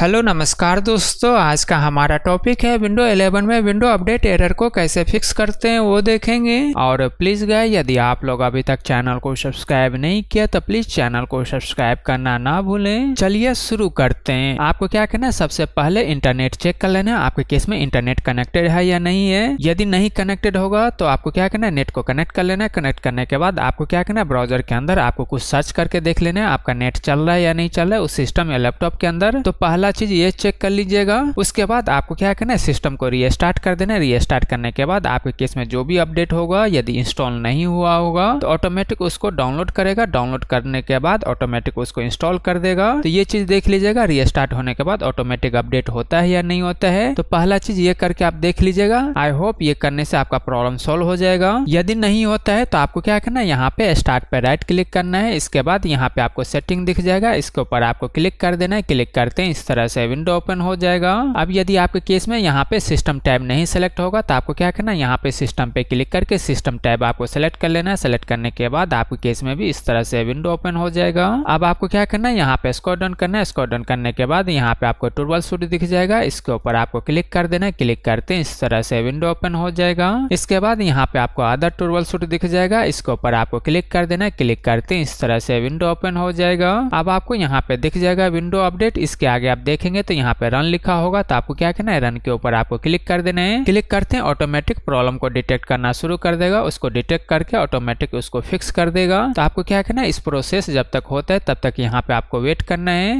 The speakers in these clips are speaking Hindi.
हेलो नमस्कार दोस्तों आज का हमारा टॉपिक है विंडो 11 में विंडो अपडेट एरर को कैसे फिक्स करते हैं वो देखेंगे और प्लीज गए यदि आप लोग अभी तक चैनल को सब्सक्राइब नहीं किया तो प्लीज चैनल को सब्सक्राइब करना ना भूलें चलिए शुरू करते हैं आपको क्या करना है सबसे पहले इंटरनेट चेक कर लेना आपके केस में इंटरनेट कनेक्टेड है या नहीं है यदि नहीं कनेक्टेड होगा तो आपको क्या करना है नेट को कनेक्ट कर लेना कनेक्ट करने के बाद आपको क्या करना है ब्राउजर के अंदर आपको कुछ सर्च करके देख लेना है आपका नेट चल रहा है या नहीं चल रहा है उस सिस्टम या लैपटॉप के अंदर तो पहला पहला चीज ये चेक कर लीजिएगा उसके बाद आपको क्या करना है सिस्टम को रीस्टार्ट कर देना रीस्टार्ट करने के बाद आपके केस में जो भी अपडेट होगा यदि इंस्टॉल नहीं हुआ होगा तो ऑटोमेटिक उसको डाउनलोड करेगा डाउनलोड करने के बाद ऑटोमेटिक उसको इंस्टॉल कर देगा तो ये चीज देख लीजिएगा रीस्टार्ट होने के बाद ऑटोमेटिक अपडेट होता है या नहीं होता है तो पहला चीज ये करके आप देख लीजिएगा आई होप ये करने से आपका प्रॉब्लम सोल्व हो जाएगा यदि नहीं होता है तो आपको क्या करना है यहाँ पे स्टार्ट पे राइट क्लिक करना है इसके बाद यहाँ पे आपको सेटिंग दिख जाएगा इसके ऊपर आपको क्लिक कर देना है क्लिक करते हैं इस तरह से विंडो ओपन हो जाएगा अब यदि आपके केस में यहाँ पे सिस्टम टैब नहीं सेलेक्ट होगा तो आपको क्या करना है यहाँ पे सिस्टम पे क्लिक करके सिस्टम टैब आपको सेलेक्ट कर लेना है सेलेक्ट करने के बाद आपके केस में भी इस तरह से विंडो ओपन हो जाएगा अब आपको क्या करना है यहाँ पे स्कोर डाउन करना है स्कोर डाउन करने के बाद यहाँ पे आपको टूरबल सूट दिख जाएगा इसके ऊपर आपको क्लिक कर देना है क्लिक करते इस तरह से विंडो ओपन हो जाएगा इसके बाद यहाँ पे आपको अदर टूरबल सूट दिख जाएगा इसके ऊपर आपको क्लिक कर देना है क्लिक करते हैं इस तरह से विंडो ओपन हो जाएगा अब आपको यहाँ पे दिख जाएगा विंडो अपडेट इसके आगे आप देखेंगे तो यहाँ पे रन लिखा होगा तो आपको क्या करना है रन के ऊपर आपको क्लिक कर देना है क्लिक करते हैं ऑटोमेटिक प्रॉब्लम को डिटेक्ट करना शुरू कर देगा उसको डिटेक्ट करके ऑटोमेटिक उसको फिक्स कर देगा तो आपको क्या करना है इस प्रोसेस जब तक होता है तब तक यहाँ पे आपको वेट करना है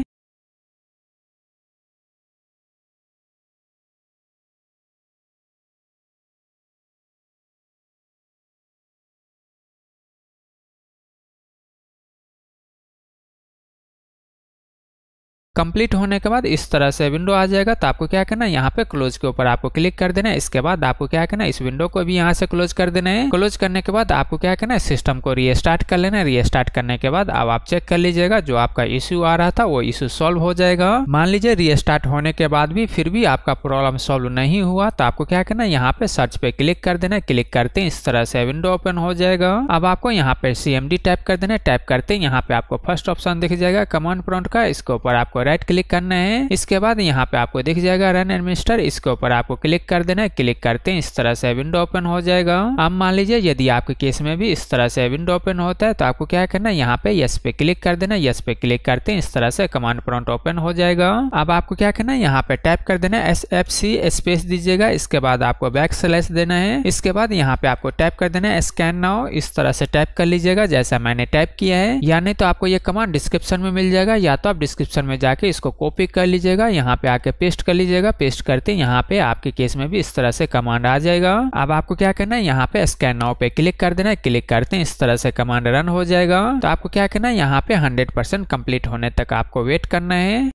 कंप्लीट होने के बाद इस तरह से विंडो आ जाएगा तो आपको क्या करना है यहाँ पे क्लोज के ऊपर आपको क्लिक कर देना है इसके बाद आपको क्या करना है इस विंडो को भी यहाँ से क्लोज कर देना है क्लोज करने के बाद आपको क्या करना है सिस्टम को रीस्टार्ट कर लेना है रीस्टार्ट करने के बाद अब आप चेक कर लीजिएगा जो आपका इश्यू आ रहा था वो इश्यू सॉल्व हो जाएगा मान लीजिए रीस्टार्ट होने के बाद भी फिर भी आपका प्रॉब्लम सोल्व नहीं हुआ तो आपको क्या करना है यहाँ पे सर्च पे क्लिक कर देना है क्लिक करते इस तरह से विंडो ओपन हो जाएगा अब आपको यहाँ पे सीएमडी टाइप कर देना है टाइप करते यहाँ पे आपको फर्स्ट ऑप्शन दिख जाएगा कमांड प्रॉन्ट का इसके ऊपर आपको राइट क्लिक करना है इसके बाद यहाँ पे आपको दिख जाएगा रन एडमिनिस्टर इसके ऊपर आपको क्लिक कर देना है क्लिक करते हैं इस तरह से विंडो ओपन हो जाएगा अब मान लीजिए यदि आपके केस में भी इस तरह से विंडो ओपन होता है तो आपको क्या करना है यहाँ पे यस पे क्लिक कर देना यस पे क्लिक करते हैं इस तरह से कमांड प्रॉन्ट ओपन हो जाएगा अब आपको क्या करना है यहाँ पे टाइप कर देना एस एफ सी स्पेस दीजिएगा इसके बाद आपको बैक स्लैश देना है इसके बाद यहाँ पे आपको टाइप कर देना है स्कैन नाउ इस तरह से टाइप कर लीजिएगा जैसा मैंने टाइप किया है या नहीं तो आपको ये कमांड डिस्क्रिप्शन में मिल जाएगा या तो आप डिस्क्रिप्शन में जाकर आके इसको कॉपी कर लीजिएगा यहाँ पे आके पेस्ट कर लीजिएगा पेस्ट करते यहाँ पे आपके केस में भी इस तरह से कमांड आ जाएगा अब आपको क्या करना है यहाँ पे स्कैन नाउ पे क्लिक कर देना है क्लिक करते हैं इस तरह से कमांड रन हो जाएगा तो आपको क्या करना है यहाँ पे हंड्रेड परसेंट कम्प्लीट होने तक आपको वेट करना है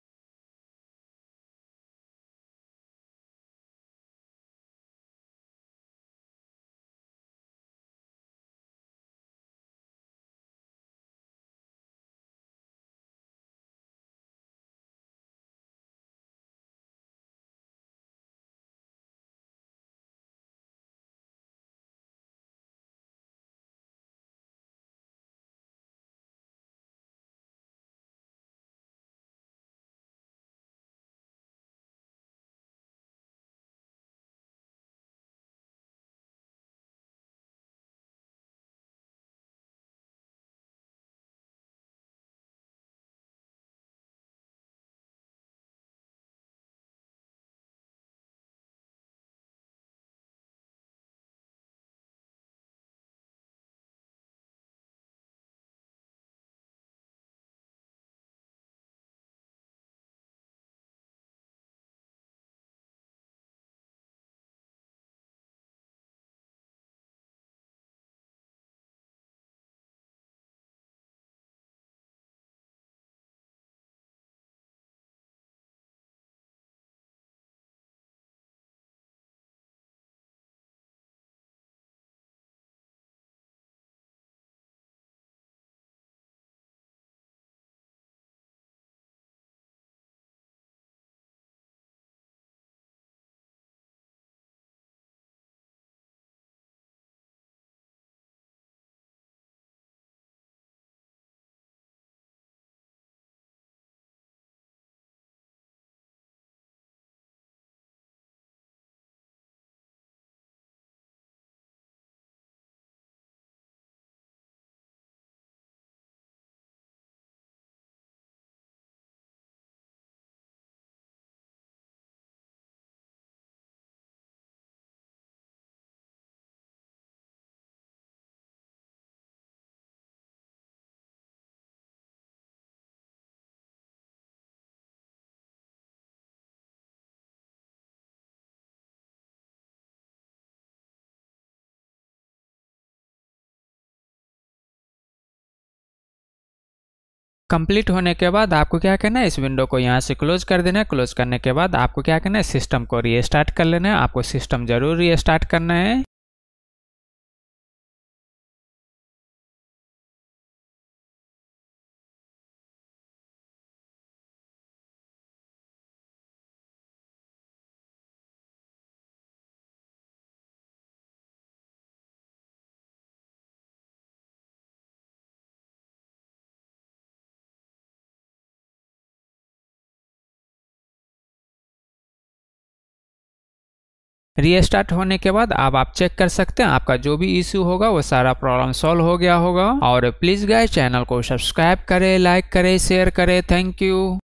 कंप्लीट होने के बाद आपको क्या करना है इस विंडो को यहाँ से क्लोज कर देना है क्लोज करने के बाद आपको क्या करना है सिस्टम को रीस्टार्ट कर लेना है आपको सिस्टम जरूर रीस्टार्ट करना है रीस्टार्ट होने के बाद अब आप चेक कर सकते हैं आपका जो भी इश्यू होगा वो सारा प्रॉब्लम सॉल्व हो गया होगा और प्लीज गाय चैनल को सब्सक्राइब करें लाइक करें शेयर करें थैंक यू